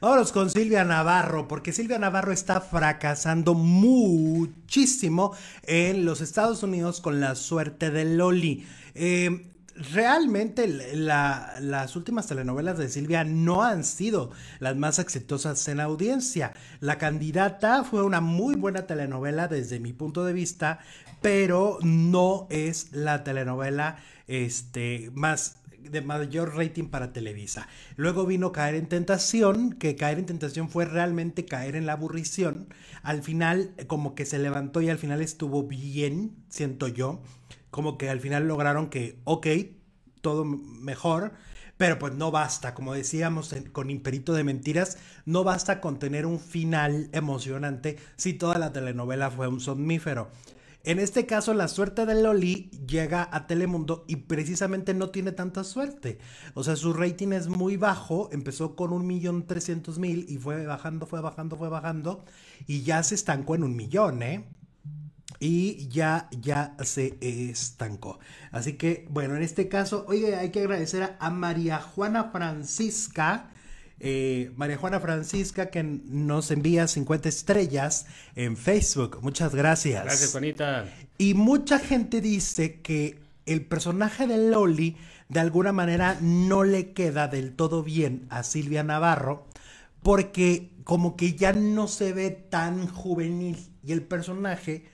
Vámonos con Silvia Navarro, porque Silvia Navarro está fracasando muchísimo en los Estados Unidos con la suerte de Loli. Em, realmente las últimas telenovelas de Silvia no han sido las más exitosas en audiencia. La candidata fue una muy buena telenovela desde mi punto de vista, pero no es la telenovela este, más de mayor rating para Televisa. Luego vino Caer en Tentación, que Caer en Tentación fue realmente caer en la aburrición. Al final eh, como que se levantó y al final estuvo bien, siento yo. Como que al final lograron que, ok, todo mejor, pero pues no basta, como decíamos con Imperito de Mentiras, no basta con tener un final emocionante si toda la telenovela fue un somnífero. En este caso, la suerte de Loli llega a Telemundo y precisamente no tiene tanta suerte. O sea, su rating es muy bajo. Empezó con un millón trescientos mil y fue bajando, fue bajando, fue bajando. Y ya se estancó en un millón, ¿eh? Y ya, ya se estancó. Así que, bueno, en este caso, oye, hay que agradecer a María Juana Francisca eh, María Juana Francisca, que nos envía 50 estrellas en Facebook. Muchas gracias. Gracias, Juanita. Y mucha gente dice que el personaje de Loli de alguna manera no le queda del todo bien a Silvia Navarro porque como que ya no se ve tan juvenil y el personaje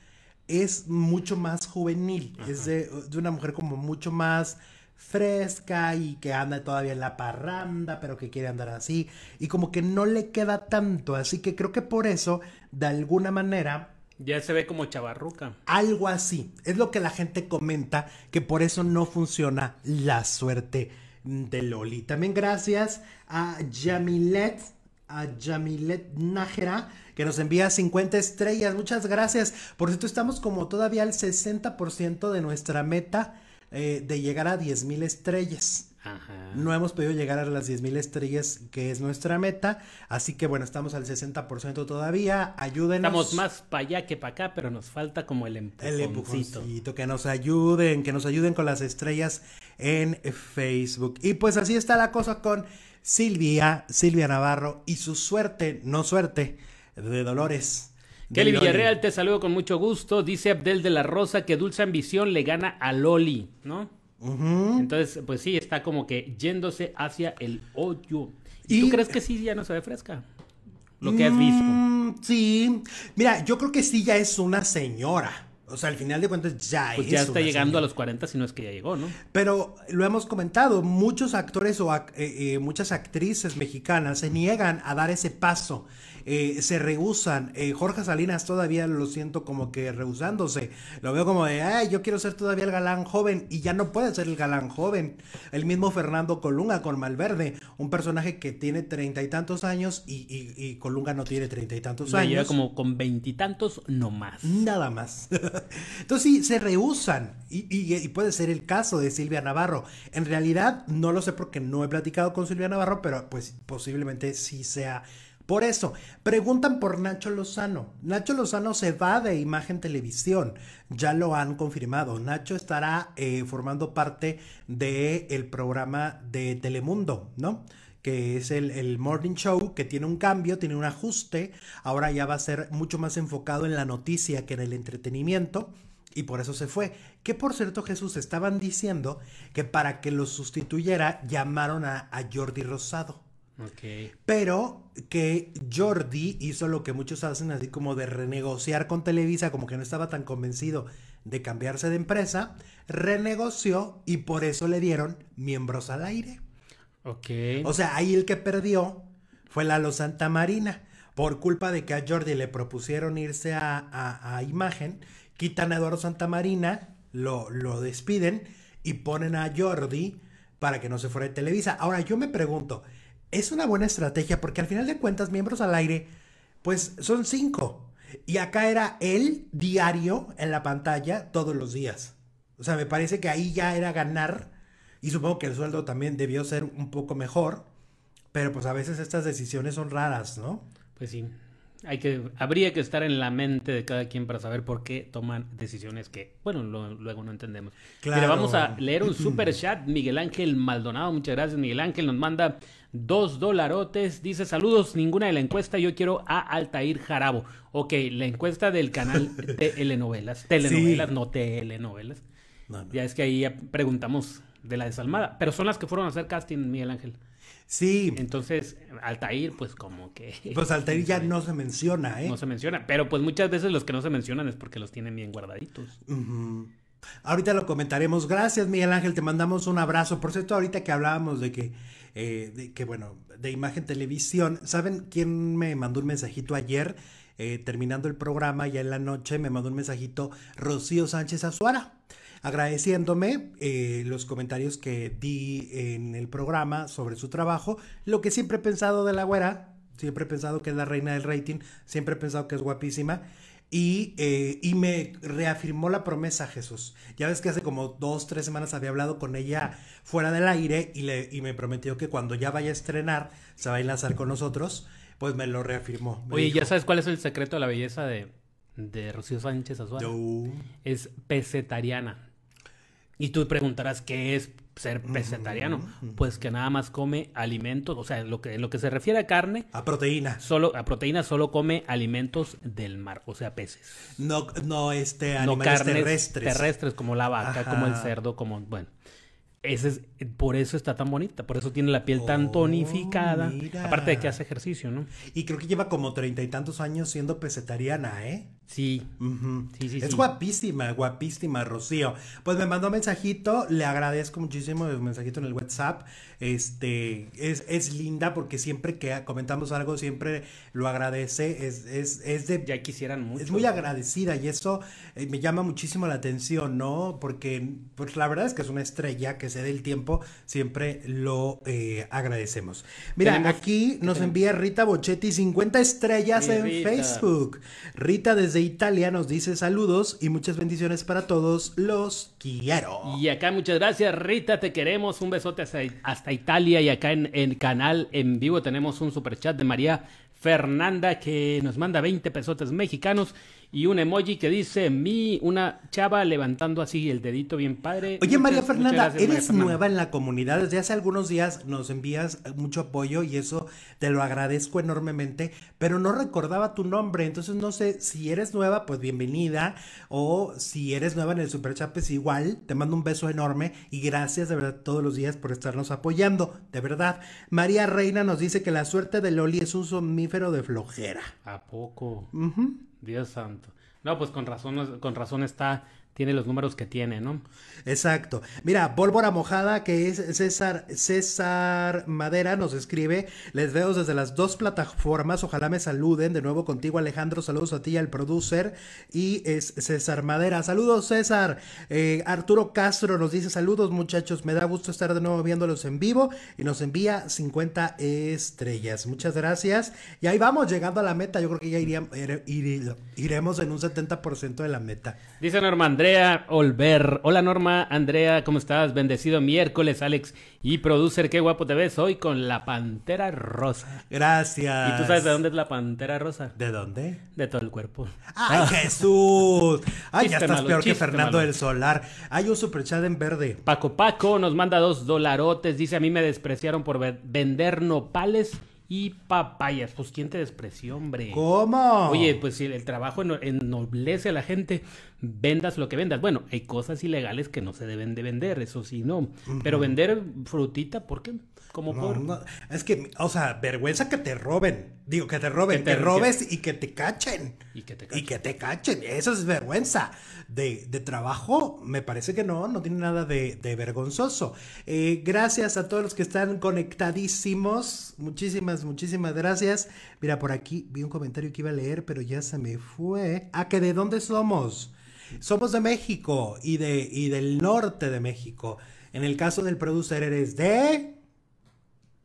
es mucho más juvenil, es de, una mujer como mucho más fresca y que anda todavía en la parranda, pero que quiere andar así y como que no le queda tanto, así que creo que por eso, de alguna manera... Ya se ve como chavarruca. Algo así, es lo que la gente comenta, que por eso no funciona la suerte de Loli. También gracias a Jamilet, a Jamilet Nájera, que nos envía 50 estrellas. Muchas gracias. Por cierto, estamos como todavía al 60% de nuestra meta eh, de llegar a 10.000 estrellas. Ajá. No hemos podido llegar a las 10.000 estrellas, que es nuestra meta. Así que bueno, estamos al 60% todavía. Ayúdenos. Estamos más para allá que para acá, pero nos falta como el empujoncito. El empujoncito. Que nos ayuden, que nos ayuden con las estrellas en Facebook. Y pues así está la cosa con Silvia, Silvia Navarro y su suerte, no suerte, de Dolores. Kelly Villarreal, te saludo con mucho gusto. Dice Abdel de la Rosa que Dulce Ambición le gana a Loli, ¿no? Entonces, pues sí, está como que yéndose hacia el hoyo. ¿Y, tú crees que sí ya no se ve fresca? Lo que has mm, visto. sí. Mira, yo creo que sí ya es una señora. O sea, al final de cuentas ya pues ya está llegando a los 40, si no es que ya llegó, ¿no? Pero lo hemos comentado, muchos actores o eh, eh, muchas actrices mexicanas se niegan a dar ese paso eh, se rehusan. Eh, Jorge Salinas todavía lo siento como que rehusándose. Lo veo como de, ay, yo quiero ser todavía el galán joven y ya no puede ser el galán joven. El mismo Fernando Colunga con Malverde, un personaje que tiene treinta y tantos años y, Colunga no tiene treinta y tantos años. Lleva como con veintitantos más Nada más. Entonces sí, se rehusan y, y puede ser el caso de Silvia Navarro. En realidad no lo sé porque no he platicado con Silvia Navarro, pero pues posiblemente sí sea por eso, preguntan por Nacho Lozano. Nacho Lozano se va de Imagen Televisión. Ya lo han confirmado. Nacho estará eh, formando parte del el programa de Telemundo, ¿no? que es el, Morning Show, que tiene un cambio, tiene un ajuste, ahora ya va a ser mucho más enfocado en la noticia que en el entretenimiento, y por eso se fue. Que por cierto, Jesús, estaban diciendo que para que lo sustituyera llamaron a, a Jordi Rosado. Pero que Jordi hizo lo que muchos hacen, así como de renegociar con Televisa, como que no estaba tan convencido de cambiarse de empresa, renegoció y por eso le dieron miembros al aire. Ok. O sea, ahí el que perdió fue Lalo Santa Marina. Por culpa de que a Jordi le propusieron irse a, a, imagen, quitan a Eduardo Santa Marina, lo, lo despiden y ponen a Jordi para que no se fuera de Televisa. Ahora yo me pregunto, es una buena estrategia porque al final de cuentas, miembros al aire, pues son cinco. Y acá era el diario en la pantalla todos los días. O sea, me parece que ahí ya era ganar. Y supongo que el sueldo también debió ser un poco mejor. Pero pues a veces estas decisiones son raras, ¿no? Pues sí. Hay que, habría que estar en la mente de cada quien para saber por qué toman decisiones que, bueno, luego no entendemos. Claro. vamos a leer un super chat. Miguel Ángel Maldonado, muchas gracias. Miguel Ángel nos manda dos dolarotes. Dice, saludos, ninguna de la encuesta. Yo quiero a Altair Jarabo. Ok, la encuesta del canal Telenovelas. Telenovelas, no telenovelas. No, Ya es que ahí ya preguntamos de la desalmada. Pero son las que fueron a hacer casting, Miguel Ángel. Sí. Entonces, Altair, pues como que... Pues Altair ya no se menciona, ¿eh? No se menciona, pero pues muchas veces los que no se mencionan es porque los tienen bien guardaditos. Ahorita lo comentaremos. Gracias, Miguel Ángel, te mandamos un abrazo. Por cierto, ahorita que hablábamos de que, eh, de, que bueno, de imagen televisión, ¿saben quién me mandó un mensajito ayer? Eh, terminando el programa, ya en la noche, me mandó un mensajito Rocío Sánchez Azuara agradeciéndome eh, los comentarios que di en el programa sobre su trabajo, lo que siempre he pensado de la güera, siempre he pensado que es la reina del rating, siempre he pensado que es guapísima. Y, eh, me reafirmó la promesa, Jesús. Ya ves que hace como dos, tres semanas había hablado con ella fuera del aire y, le, me prometió que cuando ya vaya a estrenar se va a enlazar con nosotros. Pues me lo reafirmó. Oye, ¿ya sabes cuál es el secreto de la belleza de, Rocío Sánchez Azuara? Es pesetariana. Y tú preguntarás qué es ser vegetariano. Pues que nada más come alimentos, o sea, lo que, lo que se refiere a carne. A proteína. Solo, a proteína solo come alimentos del mar, o sea, peces. No, no este, animales no carnes terrestres. como la vaca, como el cerdo, como, bueno. Ese es, por eso está tan bonita, por eso tiene la piel tan oh, tonificada. Aparte de que hace ejercicio, ¿no? Y creo que lleva como treinta y tantos años siendo pesetariana, ¿eh? Sí. Es guapísima, guapísima, Rocío. Pues me mandó un mensajito, le agradezco muchísimo el mensajito en el WhatsApp. Este, es, linda porque siempre que comentamos algo, siempre lo agradece. Es, es, es de. Ya quisieran mucho. Es muy agradecida y eso eh, me llama muchísimo la atención, ¿no? Porque, pues la verdad es que es una estrella que se dé el tiempo, siempre lo eh, agradecemos. Mira, aquí nos envía Rita Bochetti 50 estrellas en Facebook. Rita desde de Italia nos dice saludos y muchas bendiciones para todos. Los quiero. Y acá muchas gracias, Rita, te queremos. Un besote hasta, hasta Italia y acá en el canal en vivo tenemos un super chat de María Fernanda que nos manda 20 pesotes mexicanos y un emoji que dice mi, una chava levantando así el dedito bien padre. Oye, María Fernanda, eres nueva en la comunidad. Desde hace algunos días nos envías mucho apoyo y eso te lo agradezco enormemente, pero no recordaba tu nombre. Entonces, no sé si eres nueva, pues bienvenida. O si eres nueva en el Super igual. Te mando un beso enorme y gracias de verdad todos los días por estarnos apoyando. De verdad. María Reina nos dice que la suerte de Loli es un somnífero pero de flojera. ¿A poco? Dios santo. No, pues con razón, con razón está tiene los números que tiene, ¿no? Exacto. Mira, Bólvora Mojada, que es César, César Madera, nos escribe, les veo desde las dos plataformas, ojalá me saluden de nuevo contigo Alejandro, saludos a ti, al producer, y es César Madera. Saludos César, eh, Arturo Castro nos dice saludos muchachos, me da gusto estar de nuevo viéndolos en vivo y nos envía 50 estrellas. Muchas gracias. Y ahí vamos, llegando a la meta, yo creo que ya iríamos er, iremos en un 70% de la meta. Dice Normandés Andrea Olver. Hola Norma, Andrea, ¿cómo estás? Bendecido miércoles, Alex. Y producer, qué guapo te ves hoy con la Pantera Rosa. Gracias. ¿Y tú sabes de dónde es la Pantera Rosa? ¿De dónde? De todo el cuerpo. ¡Ay, ah. Jesús! ¡Ay, ya estás peor que Fernando el del Solar! Hay un superchat en verde. Paco Paco nos manda dos dolarotes. Dice, a mí me despreciaron por vender nopales y papayas, pues ¿quién te despreció, hombre? ¿Cómo? Oye, pues si el, trabajo ennoblece a la gente, vendas lo que vendas. Bueno, hay cosas ilegales que no se deben de vender, eso sí, no. Pero vender frutita, ¿por qué? Es que, o sea, vergüenza que te roben. Digo, que te roben. te, robes y que te cachen. Y que te cachen. Y que te cachen. Eso es vergüenza. De, trabajo, me parece que no, no tiene nada de, vergonzoso. Eh, gracias a todos los que están conectadísimos. Muchísimas, muchísimas gracias. Mira, por aquí vi un comentario que iba a leer, pero ya se me fue. Ah, que de dónde somos. Somos de México y, de, y del norte de México. En el caso del producer eres de...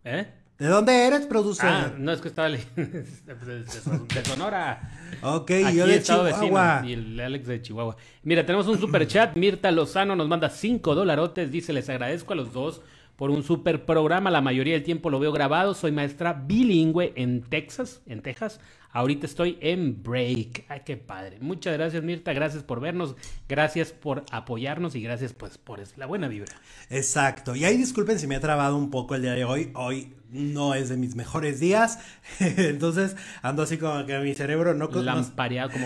¿Eh? ¿De dónde eres, productor? Ah, no, es que estaba este, pues, de, Sonora. ok, Aquí yo de Chihuahua. y el Alex de Chihuahua. Mira, tenemos un super chat. Mirta Lozano nos manda cinco dolarotes. Dice, les agradezco a los dos por un super programa. La mayoría del tiempo lo veo grabado. Soy maestra bilingüe en Texas, en Texas. Ahorita estoy en break. Ay, qué padre. Muchas gracias, Mirta. Gracias por vernos. Gracias por apoyarnos y gracias pues por la buena vibra. Exacto. Y ahí disculpen si me he trabado un poco el día de hoy. Hoy no es de mis mejores días. Entonces ando así como que mi cerebro no... Lampareado como